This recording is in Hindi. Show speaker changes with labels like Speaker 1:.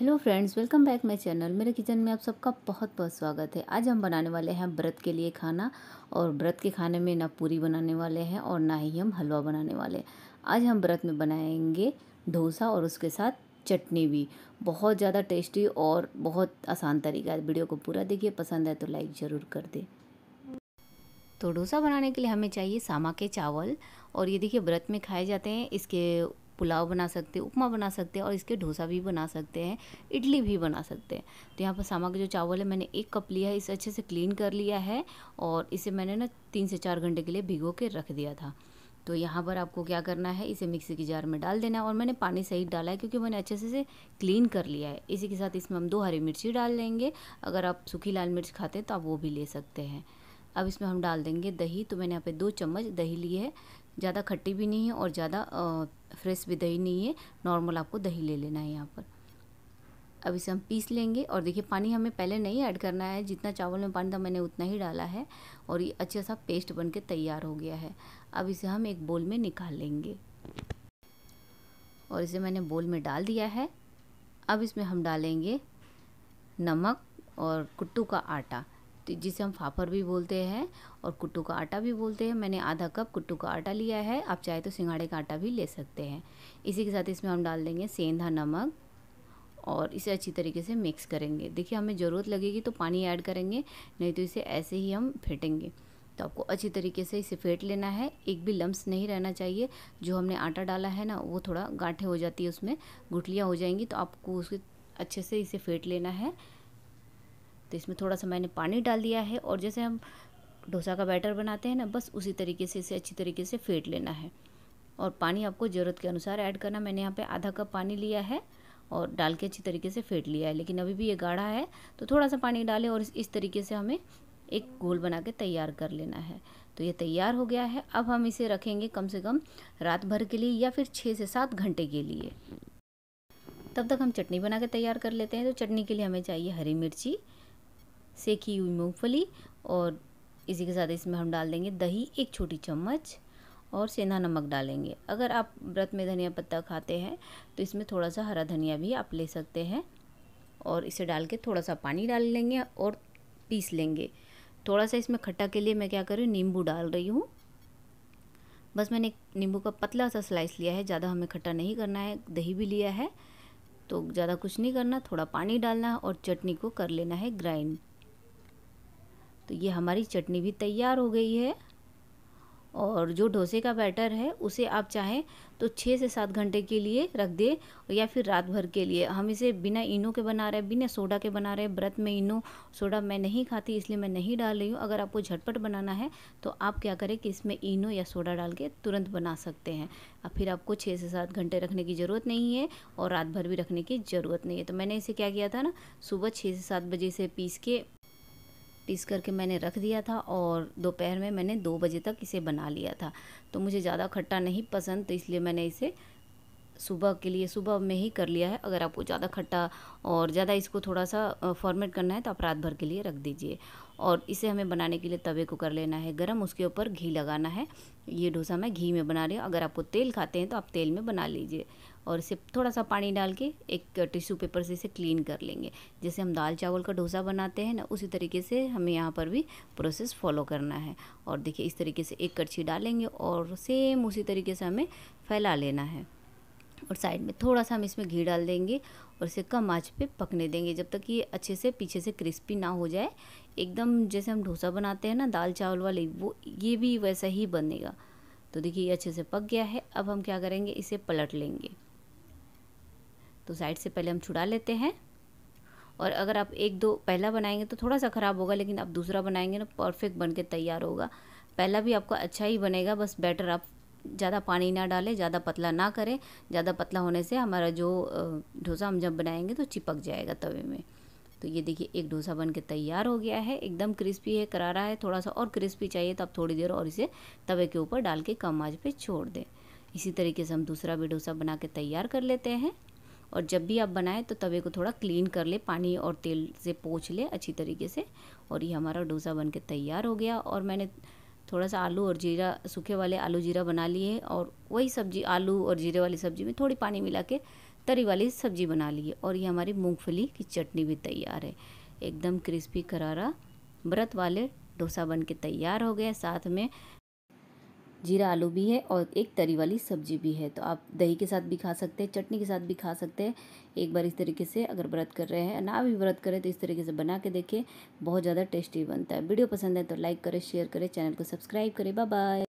Speaker 1: hello friends welcome back my channel मेरे किचन में आप सबका बहुत बहुत स्वागत है आज हम बनाने वाले हैं व्रत के लिए खाना और व्रत के खाने में ना पूरी बनाने वाले हैं और ना ही हम हलवा बनाने वाले हैं आज हम व्रत में बनाएंगे डोसा और उसके साथ चटनी भी बहुत ज़्यादा टेस्टी और बहुत आसान तरीका है वीडियो को पूरा देखिए पसंद है तो लाइक ज़रूर कर दे तो डोसा बनाने के लिए हमें चाहिए सामा के चावल और ये देखिए व्रत में खाए जाते हैं इसके पुलाव बना सकते हैं उपमा बना सकते हैं और इसके डोसा भी बना सकते हैं इडली भी बना सकते हैं तो यहाँ पर सामा का जो चावल है मैंने एक कप लिया है इसे अच्छे से क्लीन कर लिया है और इसे मैंने ना तीन से चार घंटे के लिए भिगो के रख दिया था तो यहाँ पर आपको क्या करना है इसे मिक्सी की जार में डाल देना है और मैंने पानी सही डाला है क्योंकि मैंने अच्छे से इसे क्लीन कर लिया है इसी के साथ इसमें हम दो हरी मिर्ची डाल लेंगे अगर आप सूखी लाल मिर्च खाते हैं तो आप वो भी ले सकते हैं अब इसमें हम डाल देंगे दही तो मैंने यहाँ पे दो चम्मच दही ली है ज़्यादा खट्टी भी नहीं है और ज़्यादा फ्रेश भी दही नहीं है नॉर्मल आपको दही ले लेना है यहाँ पर अब इसे हम पीस लेंगे और देखिए पानी हमें पहले नहीं ऐड करना है जितना चावल में पानी था मैंने उतना ही डाला है और ये अच्छा सा पेस्ट बन के तैयार हो गया है अब इसे हम एक बोल में निकाल लेंगे और इसे मैंने बोल में डाल दिया है अब इसमें हम डालेंगे नमक और कुट्टू का आटा जिसे हम फाफर भी बोलते हैं और कुट्टू का आटा भी बोलते हैं मैंने आधा कप कुट्टू का आटा लिया है आप चाहे तो सिंगाड़े का आटा भी ले सकते हैं इसी के साथ इसमें हम डाल देंगे सेंधा नमक और इसे अच्छी तरीके से मिक्स करेंगे देखिए हमें ज़रूरत लगेगी तो पानी ऐड करेंगे नहीं तो इसे ऐसे ही हम फेंटेंगे तो आपको अच्छी तरीके से इसे फेंट लेना है एक भी लम्स नहीं रहना चाहिए जो हमने आटा डाला है ना वो थोड़ा गाँठे हो जाती है उसमें गुठलियाँ हो जाएंगी तो आपको उसके अच्छे से इसे फेंट लेना है तो इसमें थोड़ा सा मैंने पानी डाल दिया है और जैसे हम डोसा का बैटर बनाते हैं ना बस उसी तरीके से इसे अच्छी तरीके से फेंट लेना है और पानी आपको ज़रूरत के अनुसार ऐड करना मैंने यहाँ पे आधा कप पानी लिया है और डाल के अच्छी तरीके से फेंट लिया है लेकिन अभी भी ये गाढ़ा है तो थोड़ा सा पानी डालें और इस तरीके से हमें एक गोल बना के तैयार कर लेना है तो ये तैयार हो गया है अब हम इसे रखेंगे कम से कम रात भर के लिए या फिर छः से सात घंटे के लिए तब तक हम चटनी बना के तैयार कर लेते हैं तो चटनी के लिए हमें चाहिए हरी मिर्ची सेकी हुई मूँगफली और इसी के साथ इसमें हम डाल देंगे दही एक छोटी चम्मच और सेंधा नमक डालेंगे अगर आप व्रत में धनिया पत्ता खाते हैं तो इसमें थोड़ा सा हरा धनिया भी आप ले सकते हैं और इसे डाल के थोड़ा सा पानी डाल लेंगे और पीस लेंगे थोड़ा सा इसमें खट्टा के लिए मैं क्या कर रही हूँ नींबू डाल रही हूँ बस मैंने नींबू का पतला सा स्लाइस लिया है ज़्यादा हमें खट्टा नहीं करना है दही भी लिया है तो ज़्यादा कुछ नहीं करना थोड़ा पानी डालना है और चटनी को कर लेना है ग्राइंड तो ये हमारी चटनी भी तैयार हो गई है और जो डोसे का बैटर है उसे आप चाहें तो छः से सात घंटे के लिए रख दें या फिर रात भर के लिए हम इसे बिना इनो के बना रहे हैं बिना सोडा के बना रहे हैं व्रत में इनो सोडा मैं नहीं खाती इसलिए मैं नहीं डाल रही हूँ अगर आपको झटपट बनाना है तो आप क्या करें कि इसमें इनो या सोडा डाल के तुरंत बना सकते हैं और फिर आपको छः से सात घंटे रखने की ज़रूरत नहीं है और रात भर भी रखने की ज़रूरत नहीं है तो मैंने इसे क्या किया था ना सुबह छः से सात बजे से पीस के पीस करके मैंने रख दिया था और दोपहर में मैंने दो बजे तक इसे बना लिया था तो मुझे ज़्यादा खट्टा नहीं पसंद तो इसलिए मैंने इसे सुबह के लिए सुबह में ही कर लिया है अगर आपको ज़्यादा खट्टा और ज़्यादा इसको थोड़ा सा फॉर्मेट करना है तो आप रात भर के लिए रख दीजिए और इसे हमें बनाने के लिए तवे को कर लेना है गरम उसके ऊपर घी लगाना है ये डोसा मैं घी में बना रही हूँ अगर आपको तेल खाते हैं तो आप तेल में बना लीजिए और इसे थोड़ा सा पानी डाल के एक टिश्यू पेपर से इसे क्लीन कर लेंगे जैसे हम दाल चावल का डोसा बनाते हैं ना उसी तरीके से हमें यहाँ पर भी प्रोसेस फॉलो करना है और देखिए इस तरीके से एक कड़छी डालेंगे और सेम उसी तरीके से हमें फैला लेना है और साइड में थोड़ा सा हम इसमें घी डाल देंगे और इसे कम आँच पे पकने देंगे जब तक ये अच्छे से पीछे से क्रिस्पी ना हो जाए एकदम जैसे हम डोसा बनाते हैं ना दाल चावल वाले वो ये भी वैसा ही बनेगा तो देखिए ये अच्छे से पक गया है अब हम क्या करेंगे इसे पलट लेंगे तो साइड से पहले हम छुड़ा लेते हैं और अगर आप एक दो पहला बनाएंगे तो थोड़ा सा ख़राब होगा लेकिन आप दूसरा बनाएंगे ना परफेक्ट बन के तैयार होगा पहला भी आपका अच्छा ही बनेगा बस बेटर आप ज़्यादा पानी ना डालें ज़्यादा पतला ना करें ज़्यादा पतला होने से हमारा जो डोसा हम जब बनाएंगे तो चिपक जाएगा तवे में तो ये देखिए एक डोसा बन के तैयार हो गया है एकदम क्रिस्पी है करारा है थोड़ा सा और क्रिस्पी चाहिए तो आप थोड़ी देर और इसे तवे के ऊपर डाल के कम आँच पर छोड़ दें इसी तरीके से हम दूसरा भी डोसा बना के तैयार कर लेते हैं और जब भी आप बनाएं तो तवे को थोड़ा क्लीन कर ले पानी और तेल से पोछ ले अच्छी तरीके से और ये हमारा डोसा बन के तैयार हो गया और मैंने थोड़ा सा आलू और जीरा सूखे वाले आलू जीरा बना लिए और वही सब्जी आलू और जीरे वाली सब्जी में थोड़ी पानी मिला के तरी वाली सब्जी बना लिए और ये हमारी मूँगफली की चटनी भी तैयार है एकदम क्रिस्पी करारा व्रत वाले डोसा बन के तैयार हो गया साथ में जीरा आलू भी है और एक तरी वाली सब्जी भी है तो आप दही के साथ भी खा सकते हैं चटनी के साथ भी खा सकते हैं एक बार इस तरीके से अगर व्रत कर रहे हैं ना भी व्रत करें तो इस तरीके से बना के देखें बहुत ज़्यादा टेस्टी बनता है वीडियो पसंद है तो लाइक करें शेयर करें चैनल को सब्सक्राइब करें बाय